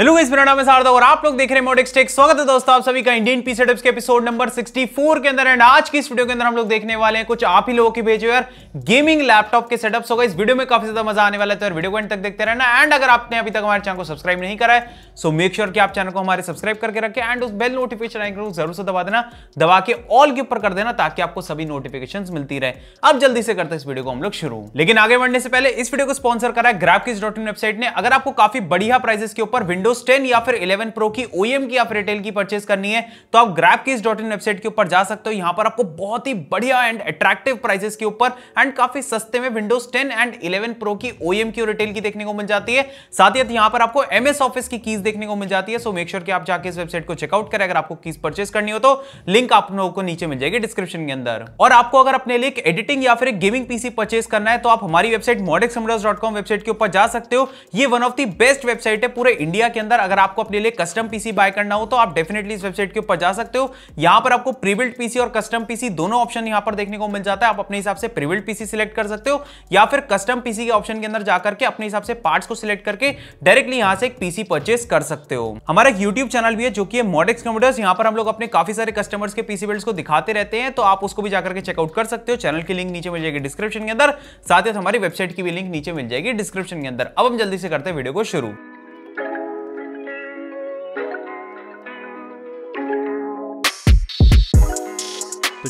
hello guys मेरा नाम है शारदा और आप लोग देख रहे हैं मोडिक्स टेक स्वागत है दोस्तों आप सभी का इंडियन पी सेटअप्स के एपिसोड नंबर 64 के अंदर एंड आज की इस वीडियो के अंदर हम लोग देखने वाले हैं कुछ आप ही लोगों के भेजे यार गेमिंग लैपटॉप के सेटअप्स होगा इस वीडियो में काफी ज्यादा मजा आने वाला है तो वीडियो को एंड तक देखते रहना एंड अगर आपने अभी तक हमारे चैनल को सब्सक्राइब नहीं करा है सो मेक श्योर कि आप चैनल को हमारे सब्सक्राइब करके रखें एंड उस बेल नोटिफिकेशन आइकन को जरूर से दबा देना दबा के ऑल के ऊपर कर देना ताकि आपको सभी नोटिफिकेशन मिलती रहे अब जल्दी से करते हैं इस वीडियो को हम लोग शुरू लेकिन आगे बढ़ने से पहले इस वीडियो को स्पॉन्सर करा है ग्राफकिस वेबसाइट ने अगर आपको काफी बढ़िया प्राइसेस के ऊपर विंडो विंडोज 10 या फिर 11 प्रो की ओएम e की आप रिटेल की परचेज करनी है तो आप ग्रैप की डॉट इन वेबसाइट के ऊपर जा सकते हो यहां पर आपको बहुत ही बढ़िया एंड अट्रैक्टिव प्राइसेस के ऊपर एंड काफी सस्ते में विंडोज 10 एंड 11 प्रो की ओएम e की रिटेल की देखने को मिल जाती है साथ ही यहां पर आपको एमएस ऑफिस की कीज देखने को मिल जाती है सो मेक श्योर कि आप जाके इस वेबसाइट को चेकआउट करें अगर आपको कीज परचेज करनी हो तो लिंक आप लोगों को नीचे मिल जाएगी डिस्क्रिप्शन के अंदर और आपको अगर अपने लिए एडिटिंग या फिर गेमिंग पीसी परचेज करना है तो आप हमारी वेबसाइट मॉडेक्स वेबसाइट के ऊपर जा सकते हो ये one of the best website है पूरे इंडिया के के अंदर अगर आपको अपने लिए कस्टम पीसी बाय करना हो तो आप डेफिनेटली इस वेबसाइट के ऊपर जा सकते हो यहां पर आपको प्रीबिल्ड पीसी और कस्टम पीसी दोनों ऑप्शन यहां पर देखने को मिल जाता है आप अपने हिसाब से प्रीबिल्ड पीसी सिलेक्ट कर सकते हो या फिर कस्टम पीसी के ऑप्शन के अंदर जाकर के अपने हिसाब से पार्ट्स को सिलेक्ट करके डायरेक्टली यहां से एक पीसी परचेस कर सकते हो हमारा यूट्यूब चैनल भी है जो कि मॉडेक्स कंप्यूटर्स यहां पर हम लोग अपने काफी सारे कस्टमर्स के पीसी बिल्ड्स को दिखाते रहते हैं तो आप उसको भी जाकर के चेकआउट कर सकते हो चैनल की लिंक नीचे मिल जाएगी डिस्क्रिप्शन के अंदर साथ ही हमारी वेबसाइट की भी लिंक नीचे मिल जाएगी डिस्क्रिप्शन के अंदर अब हम जल्दी से करते हैं वीडियो को शुरू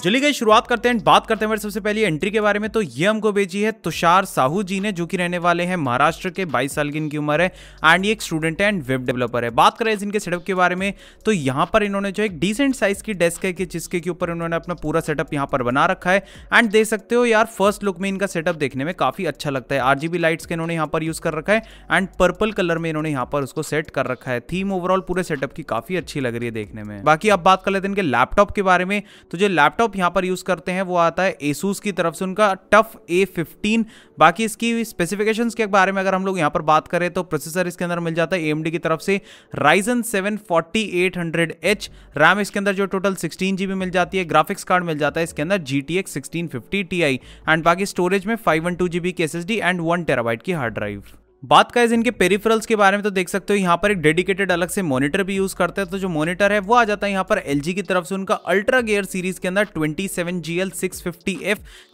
तो चलिए गई शुरुआत करते हैं बात करते हैं सबसे पहले एंट्री के बारे में तो ये हमको भेजी है तुषार साहू जी ने जो कि रहने वाले हैं महाराष्ट्र के बाईस साल की इनकी उम्र है एंड ये एक स्टूडेंट है एंड वेब डेवलपर है बात करें इनके सेटअप के बारे में तो यहाँ पर इन्होंने जो एक डिसेंट साइज की डेस्क है कि जिसके के ऊपर इन्होंने अपना पूरा सेटअप यहाँ पर बना रखा है एंड देख सकते हो यार फर्स्ट लुक में इनका सेटअप देखने में काफी अच्छा लगता है आरजीबी लाइट्स के इन्होंने यहाँ पर यूज कर रखा है एंड पर्पल कलर में इन्होंने यहाँ पर उसको सेट कर रखा है थीम ओवरऑल पूरे सेटअप की काफी अच्छी लग रही है देखने में बाकी अब बात कर लेते हैं इनके लैपटॉप के बारे में तो जो लैपटॉप लैपटॉप यहाँ पर यूज़ करते हैं वो आता है एसूस की तरफ से उनका टफ ए फिफ्टीन बाकी इसकी स्पेसिफिकेशन के बारे में अगर हम लोग यहाँ पर बात करें तो प्रोसेसर इसके अंदर मिल जाता है ए की तरफ से Ryzen seven forty eight hundred H RAM इसके अंदर जो टोटल सिक्सटीन जी मिल जाती है ग्राफिक्स कार्ड मिल जाता है इसके अंदर G T X sixteen fifty T I and बाकी स्टोरेज में five one two G B की S S D and one terabyte की हार्ड ड्राइव बात का इनके पेरिफेरल्स के बारे में तो देख सकते हो यहाँ पर एक डेडिकेटेड अलग से मॉनिटर भी यूज करते हैं तो जो मॉनिटर है वो आ जाता है यहाँ पर एल की तरफ से उनका अल्ट्रा गेयर सीरीज के अंदर 27 सेवन जी एल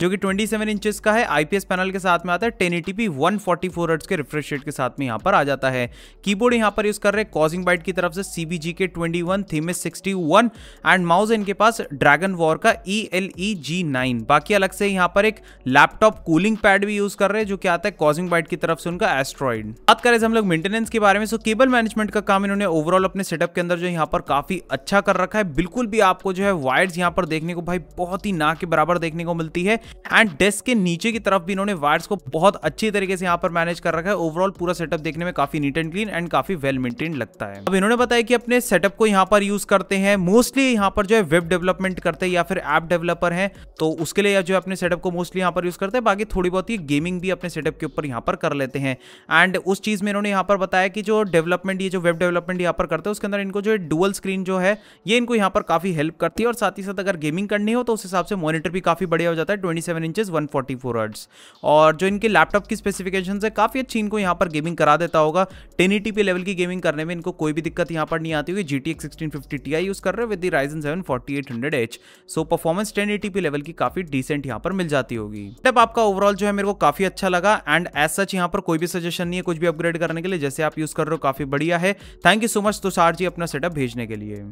जो कि 27 सेवन इंचज का है आईपीएस पैनल के साथ में आता है टेन एटी पी वन के रिफ्रेश रेट के साथ में यहाँ पर आ जाता है कीबोर्ड यहाँ पर यूज कर रहे हैं कॉजिंग बाइट की तरफ से सीबीजी के ट्वेंटी वन थीमिस सिक्सटी एंड माउस इनके पास ड्रैगन वॉर का ई एल ई जी नाइन बाकी अलग से यहाँ पर एक लैपटॉप कूलिंग पैड भी यूज कर रहे हैं जो कि आता है कॉजिंग बाइट की तरफ से उनका एस डिस्ट्रॉइड बात करें हम लोग मेंटेनेंस के बारे में सो केबल मैनेजमेंट का काम इन्होंने ओवरऑल अपने सेटअप के अंदर जो यहाँ पर काफी अच्छा कर रखा है बिल्कुल भी आपको जो है वायर्स यहाँ पर देखने को भाई बहुत ही ना के बराबर देखने को मिलती है एंड डेस्क के नीचे की तरफ भी इन्होंने वायर्स को बहुत अच्छी तरीके से यहाँ पर मैनेज कर रखा है ओवरऑल पूरा सेटअप देखने में काफी नीट एंड क्लीन एंड काफी वेल मेंटेन लगता है अब इन्होंने बताया कि अपने सेटअप को यहाँ पर यूज करते हैं मोस्टली यहाँ पर जो है वेब डेवलपमेंट करते हैं या फिर एप डेवलपर है तो उसके लिए जो अपने सेटअप को मोस्टली यहाँ पर यूज करते हैं बाकी थोड़ी बहुत ही गेमिंग भी अपने सेटअप के ऊपर यहाँ पर कर लेते हैं एंड उस चीज़ में इन्होंने यहाँ पर बताया कि जो डेवलपमेंट ये जो वेब डेवलपमेंट यहाँ पर करते हैं उसके अंदर इनको जो डुअल स्क्रीन जो है ये इनको यहाँ पर काफ़ी हेल्प करती है और साथ ही साथ अगर गेमिंग करनी हो तो उस हिसाब से मॉनिटर भी काफ़ी बढ़िया हो जाता है twenty seven inches one forty four hertz और जो इनके लैपटॉप की स्पेसिफिकेशन है काफ़ी अच्छी इनको यहाँ पर गेमिंग करा देता होगा टेन ई लेवल की गेमिंग करने में इनको कोई भी दिक्कत यहाँ पर नहीं आती हुई G T X sixteen fifty T I use कर रहे हैं with the Ryzen seven forty eight hundred H so performance ten eighty P level की काफ़ी डिसेंट यहाँ पर मिल जाती होगी तब आपका ओवरऑल जो है मेरे को काफ़ी अच्छा लगा एंड एज सच यहाँ पर कोई भी सजेशन क्वेश्चन नहीं है कुछ भी अपग्रेड करने के लिए जैसे आप यूज़ कर रहे हो काफ़ी बढ़िया है thank you so much Tushar ji अपना सेटअप भेजने के लिए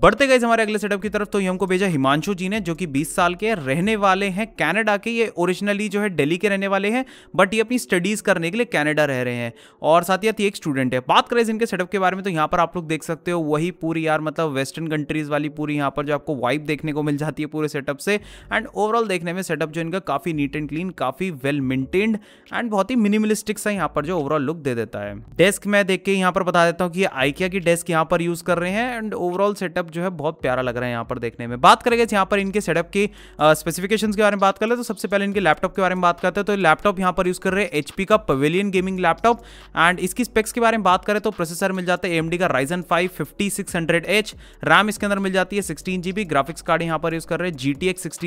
बढ़ते गए हमारे अगले सेटअप की तरफ तो ये हमको भेजा हिमांशु जी ने जो कि 20 साल के रहने वाले हैं कनाडा के ये ओरिजिनली जो है दिल्ली के रहने वाले हैं बट ये अपनी स्टडीज करने के लिए कनाडा रह रहे हैं और साथ ही साथ ये एक स्टूडेंट है बात करें इनके सेटअप के बारे में तो यहाँ पर आप लोग देख सकते हो वही पूरी यार मतलब वेस्टर्न कंट्रीज वाली पूरी यहाँ पर जो आपको वाइब देखने को मिल जाती है पूरे सेटअप से एंड ओवरऑल देखने में सेटअप जो इनका काफी नीट एंड क्लीन काफी वेल मेंटेन्ड एंड बहुत ही मिनिमलिस्टिक सा यहाँ पर जो ओवरऑल लुक दे देता है डेस्क मैं देख के यहाँ पर बता देता हूँ कि आइकिया की डेस्क यहाँ पर यूज कर रहे हैं एंड ओवरऑल सेटअप सेटअप जो है बहुत प्यारा लग रहा है यहाँ पर देखने में बात करेंगे यहाँ पर इनके सेटअप की स्पेसिफिकेशन के बारे में बात कर ले तो सबसे पहले इनके लैपटॉप के बारे में बात करते हैं तो लैपटॉप यहाँ पर यूज़ कर रहे हैं एचपी का पवेलियन गेमिंग लैपटॉप एंड इसकी स्पेक्स के बारे में बात करें तो प्रोसेसर मिल जाता है एम का राइजन फाइव फिफ्टी रैम इसके अंदर मिल जाती है सिक्सटीन ग्राफिक्स कार्ड यहाँ पर यूज़ कर रहे हैं G T X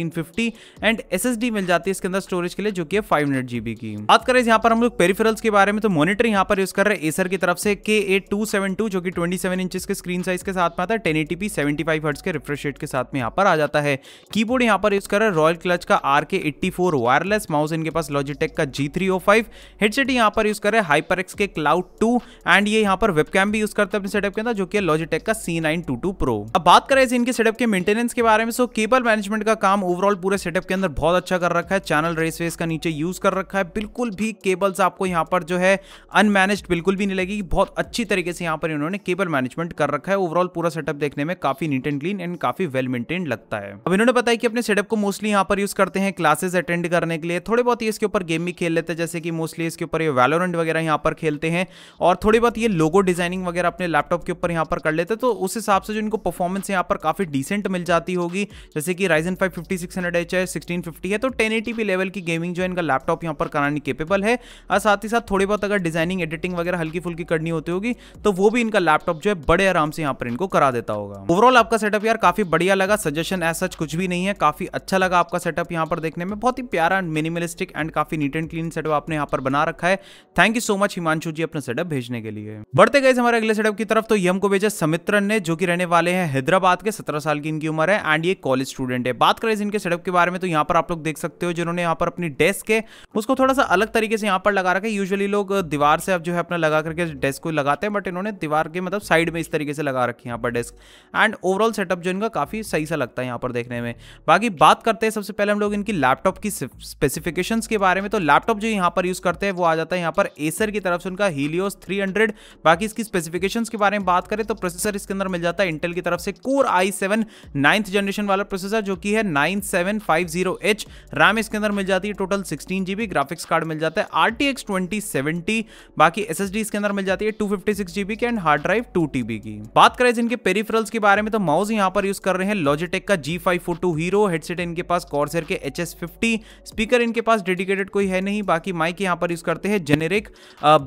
and S मिल जाती है इसके अंदर स्टोरेज के लिए जो कि फाइव हंड्रेड की बात करें यहाँ पर हम लोग पेरीफरल्स के बारे में तो मॉनिटर यहाँ पर यूज़ कर रहे हैं एसर की तरफ से के ए टू सेवन टू जो कि ट्वेंटी सेवन इंचज के स्क्रीन साइज के साथ में आता है ten P seventy five hertz के रिफ्रेश रेट के साथ में यहाँ पर आ जाता है कीबोर्ड यहाँ पर यूज कर रहा है रॉयल क्लच का R K eighty four wireless mouse इनके पास लॉजिटेक का G three O five headset यहाँ पर यूज कर रहे हैं हाइपर एक्स के क्लाउड टू एंड ये यहाँ पर वेब कैम भी यूज करते हैं अपने सेटअप के अंदर जो कि लॉजिटेक का C nine two two pro अब बात करें इनके सेटअप के मेंटेनेंस के बारे में सो केबल मैनेजमेंट का काम ओवरऑल पूरे सेटअप के अंदर बहुत अच्छा कर रखा है चैनल रेस वेस का नीचे यूज कर रखा है बिल्कुल भी केबल्स आपको यहाँ पर जो है अनमैनेज बिल्कुल भी नहीं लगेगी बहुत अच्छी तरीके से यहाँ पर इन्होंने केबल मैनेजमेंट कर रखा है ओवरऑल पूरा सेटअप देखने में काफी नीट एंड क्लीन एंड काफी वेल मेंटेन लगता है अब इन्होंने बताया कि अपने सेटअप को मोस्टली यहाँ पर यूज करते हैं क्लासेस अटेंड करने के लिए थोड़े बहुत ये इसके ऊपर गेम भी खेल लेते हैं जैसे कि मोस्टली इसके ऊपर ये वैलोरेंट वगैरह यहाँ पर खेलते हैं और थोड़ी बहुत ये लोगो डिजाइनिंग वगैरह अपने लैपटॉप के ऊपर यहाँ पर कर लेते हैं तो उस हिसाब से जो इनको परफॉर्मेंस यहाँ पर काफी डिसेंट मिल जाती होगी जैसे कि Ryzen five fifty six hundred H है सिक्सटीन फिफ्टी है तो टेन एटी पी लेवल की गेमिंग जो इनका लैपटॉप यहाँ पर कराने केपेबल है और साथ ही साथ थोड़ी बहुत अगर डिजाइनिंग एडिटिंग वगैरह हल्की फुल्की करनी होती होगी तो वो भी इनका लैपटॉप जो है बड़े आराम से यहाँ पर इनको करा देता होगा होगा ओवरऑल आपका सेटअप यार काफी बढ़िया लगा सजेशन एज सच कुछ भी नहीं है काफी अच्छा लगा आपका सेटअप यहाँ पर देखने में बहुत ही प्यारा एंड मिनिमलिस्टिक एंड काफी नीट एंड क्लीन सेटअप आपने यहाँ पर बना रखा है thank you so much Himanshu ji अपना सेटअप भेजने के लिए बढ़ते गए हमारे अगले सेटअप की तरफ तो ये हमको भेजा समित्रन ने जो कि रहने वाले हैं हैदराबाद के सत्रह साल की इनकी उम्र है एंड ये कॉलेज स्टूडेंट है बात करें इनके सेटअप के बारे में तो यहाँ पर आप लोग देख सकते हो जिन्होंने यहाँ पर अपनी डेस्क है उसको थोड़ा सा अलग तरीके से यहाँ पर लगा रखा है यूजली लोग दीवार से अब जो है अपना लगा करके डेस्क को लगाते हैं बट इन्होंने दीवार के मतलब साइड में इस तरीके से लगा रखी है यहाँ पर डेस्क एंड ओवरऑल सेटअप जो इनका काफ़ी सही सा लगता है यहाँ पर देखने में बाकी बात करते हैं सबसे पहले हम लोग इनकी लैपटॉप की स्पेसिफिकेशन के बारे में तो लैपटॉप जो यहाँ पर यूज़ करते हैं वो आ जाता है यहाँ पर एसर की तरफ से उनका हीलियोस थ्री बाकी इसकी स्पेसिफिकेशन के बारे में बात करें तो प्रोसेसर इसके अंदर मिल जाता है इंटेल की तरफ से core I seven ninth generation वाला प्रोसेसर जो कि है nine seven five zero H RAM इसके अंदर मिल जाती है total sixteen GB graphics card मिल जाता है R T X twenty seventy बाकी एस एस डी इसके अंदर मिल जाती है टू फिफ्टी सिक्स जीबी की and hard drive two TB की बात करें जिनके पेरीफ्रल्स की बारे में तो माउस यहाँ पर यूज कर रहे हैं लॉजिटेक का G five four two hero headset इनके पास कॉर्सर के एच एस फिफ्टी स्पीकर इनके पास डेडिकेटेड कोई है नहीं बाकी माइक यहाँ पर यूज करते हैं generic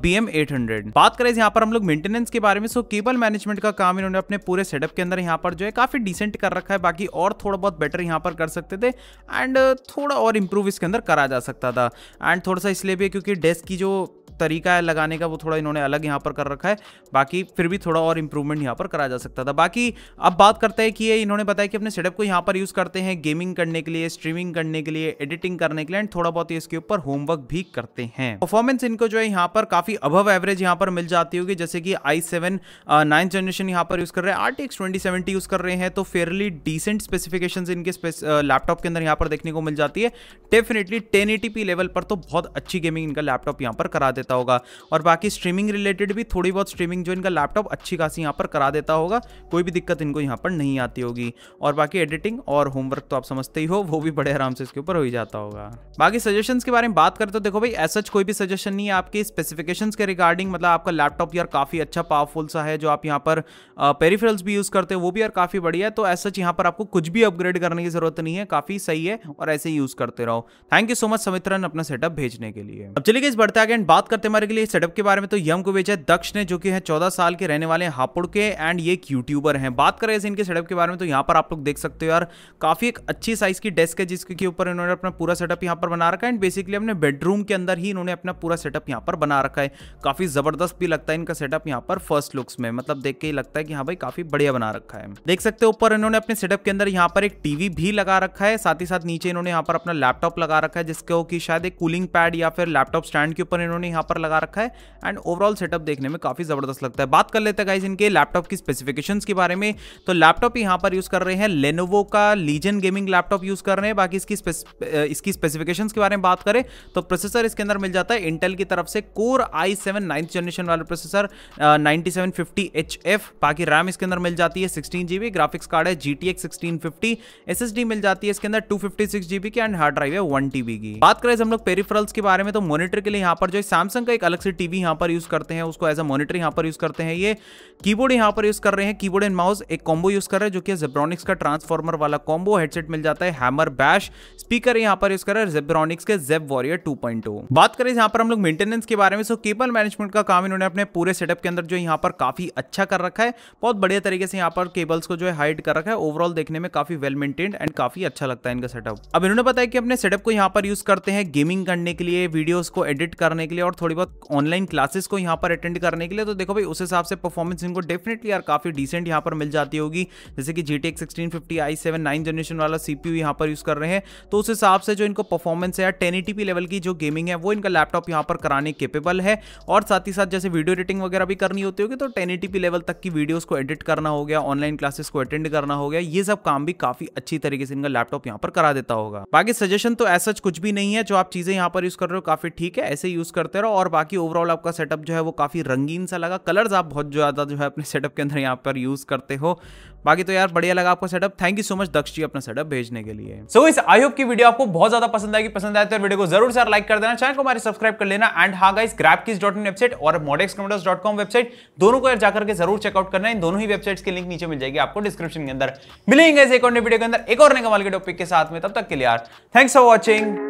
B M eight hundred बात करें यहाँ पर हम लोग मेंटेनेंस के बारे में सो केबल मैनेजमेंट का काम इन्होंने अपने पूरे सेटअप के अंदर यहाँ पर जो है काफी डिसेंट कर रखा है बाकी और थोड़ा बहुत बेटर यहाँ पर कर सकते थे एंड थोड़ा और इम्प्रूव इसके अंदर करा जा सकता था एंड थोड़ा सा इसलिए भी क्योंकि डेस्क की जो तरीका है लगाने का वो थोड़ा इन्होंने अलग यहाँ पर कर रखा है बाकी फिर भी थोड़ा और इम्प्रूवमेंट यहाँ पर करा जा सकता था बाकी अब बात करते हैं कि ये इन्होंने बताया कि अपने सेटअप को यहाँ पर यूज़ करते हैं गेमिंग करने के लिए स्ट्रीमिंग करने के लिए एडिटिंग करने के लिए एंड थोड़ा बहुत इसके ऊपर होमवर्क भी करते हैं परफॉर्मेंस इनको जो है यहाँ पर काफ़ी अभव एवरेज यहाँ पर मिल जाती होगी जैसे कि आई सेवन नाइन्थ जनरेशन यहाँ पर यूज़ कर रहे हैं आर टी ट्वेंटी यूज़ कर रहे हैं तो फेयरली डिसेंट स्पेसिफिकेशन इनके लैपटॉप के अंदर यहाँ पर देखने को मिल जाती है डेफिनेटली टेन लेवल पर तो बहुत अच्छी गेमिंग इनका लैपटॉप यहाँ पर करा देता करता होगा और बाकी स्ट्रीमिंग रिलेटेड भी थोड़ी बहुत स्ट्रीमिंग जो इनका लैपटॉप अच्छी खासी यहाँ पर करा देता होगा कोई भी दिक्कत इनको यहाँ पर नहीं आती होगी और बाकी एडिटिंग और होमवर्क तो आप समझते ही हो वो भी बड़े आराम से इसके ऊपर हो ही जाता होगा बाकी सजेशन के बारे में बात करते तो देखो भाई ऐसा कोई भी सजेशन नहीं है आपके स्पेसिफिकेशन के रिगार्डिंग मतलब आपका लैपटॉप यार काफ़ी अच्छा पावरफुल सा है जो आप यहाँ पर पेरीफ्रल्स भी यूज़ करते हो वो भी यार काफ़ी बढ़िया है तो ऐसा यहाँ पर आपको कुछ भी अपग्रेड करने की ज़रूरत नहीं है काफ़ी सही है और ऐसे यूज़ करते रहो thank you so much Samitran अपना सेटअप भेजने के लिए अब चलिए इस बढ़ते आगे बात कर करते हमारे लिए सेटअप के बारे में तो यम को बेचा है दक्ष ने जो कि है चौदह साल के रहने वाले हापुड़ के एंड ये एक यूट्यूबर हैं बात करें इनके सेटअप के बारे में तो यहाँ पर आप लोग देख सकते हो यार काफ़ी एक अच्छी साइज़ की डेस्क है जिसके ऊपर इन्होंने अपना पूरा सेटअप यहाँ पर बना रखा है एंड बेसिकली अपने बेडरूम के अंदर ही इन्होंने अपना पूरा सेटअप यहाँ पर बना रखा है काफ़ी ज़बरदस्त भी लगता है इनका सेटअप यहाँ पर फर्स्ट लुक्स में मतलब देख के ही लगता है कि हाँ भाई काफ़ी बढ़िया बना रखा है देख सकते हो ऊपर इन्होंने अपने सेटअप के अंदर यहाँ पर एक टीवी भी लगा रखा है साथ ही साथ नीचे इन्होंने यहाँ पर अपना लैपटॉप लगा रखा है जिसको कि शायद एक कूलिंग पैड या फिर लैपटॉप स्टैंड के ऊपर इन्होंने यहाँ पर लगा रखा है एंड ओवरऑल सेटअप देखने में काफ़ी ज़बरदस्त लगता है बात कर लेते हैं गाइज इनके लैपटॉप की स्पेसिफिकेशंस के बारे में तो लैपटॉप यहाँ पर यूज़ कर रहे हैं लेनोवो का लीजन गेमिंग लैपटॉप यूज़ कर रहे हैं बाकी इसकी इसकी स्पेसिफिकेशन के बारे में बात करें तो प्रोसेसर इसके अंदर मिल जाता है इंटेल की तरफ से core I seven ninth generation वाले प्रोसेसर नाइनटी सेवन बाकी रैम इसके अंदर मिल जाती है सिक्सटीन जीबी ग्राफिक्स कार्ड है जी टी एक्स सिक्सटीन मिल जाती है इसके अंदर टू फिफ्टी जीबी की एंड हार्ड ड्राइव है वन टीबी की बात करें हम लोग पेरीफ्रल्स के बारे में तो मॉनिटर के लिए यहाँ पर जो है सैमसंग का एक अलग से टीवी यहाँ पर यूज़ करते हैं उसको एज अ मॉनिटर यहाँ पर यूज़ करते हैं ये कीबोर्ड यहाँ पर यूज़ कर रहे हैं कीबोर्ड एंड माउस एक कॉम्बो यूज़ कर रहे हैं जो कि जेब्रॉनिक्स का ट्रांसफॉर्मर वाला कॉम्बो हेडसेट मिल जाता है हैमर बैश स्पीकर यहाँ पर यूज़ कर रहे हैं जेब्रॉनिक्स के जेब वॉरियर टू बात करें यहाँ पर हम लोग मेंटेनेंस के बारे में सो केबल मैनेजमेंट का काम इन्होंने अपने पूरे सेटअप के अंदर जो यहाँ पर काफ़ी अच्छा कर रखा है बहुत बढ़िया तरीके से यहाँ पर केबल्स को जो है हाइड कर रखा है ओवरऑल देखने में काफ़ी वेल मेंटेन्ड एंड काफ़ी अच्छा लगता है इनका सेटअप अब इन्होंने बताया कि अपने सेटअप को यहाँ पर यूज़ करते हैं गेमिंग करने के लिए वीडियोज़ को एडिट करने के लिए और थोड़ी बहुत ऑनलाइन क्लासेस को यहाँ पर अटेंड करने के लिए तो देखो भाई उस हिसाब से परफॉर्मेंस इनको डेफिनेटली यार काफ़ी डिसेंट यहाँ पर मिल जाती होगी जैसे कि G T X sixteen fifty I seven nine generation वाला सी पी यहाँ पर यूज़ कर रहे हैं तो उस हिसाब से जो इनको परफॉर्मेंस है टेन ई लेवल की जो गेमिंग है वो इनका लैपटॉप यहाँ पर कराने केपेबल है और साथ ही साथ जैसे वीडियो एडिटिंग वगैरह भी करनी होती होगी तो टेन ई लेवल तक की वीडियोज़ को एडिट करना हो गया ऑनलाइन क्लासेस को अटेंड करना हो गया ये सब काम भी काफ़ी अच्छी तरीके से इनका लैपटॉप यहाँ पर करा देता होगा बाकी सजेशन तो ऐसा कुछ भी नहीं है जो आप चीज़ें यहाँ पर यूज़ कर रहे हो काफ़ी ठीक है ऐसे यूज़ करते रहो रहा और बाकी ओवरऑल आपका सेटअप जो है वो काफ़ी रंगीन सा लगा कलर्स आप बहुत ज़्यादा जो है अपने सेटअप के अंदर यहाँ पर यूज़ करते हो बाकी तो यार बढ़िया लगा आपका setup thank you so much Daksh ji अपना सेटअप भेजने के लिए सो इस आयोग की वीडियो आपको बहुत ज्यादा पसंद आएगी पसंद आए तो वीडियो को जरूर से लाइक कर देना चैनल को हमारे सब्सक्राइब कर लेना एंड हाँ गाइस ग्रैप किस डॉट इन वेबसाइट और Modex computers dot com website दोनों को यार जाकर के जरूर चेकआउट करना इन दोनों ही वेबसाइट्स के लिंक नीचे मिल जाएगी आपको डिस्क्रिप्शन के अंदर मिलेंगे एक और वीडियो के अंदर एक और नए कमाल के टॉपिक के साथ में तब तक के लिए यार थैंक्स फॉर वॉचिंग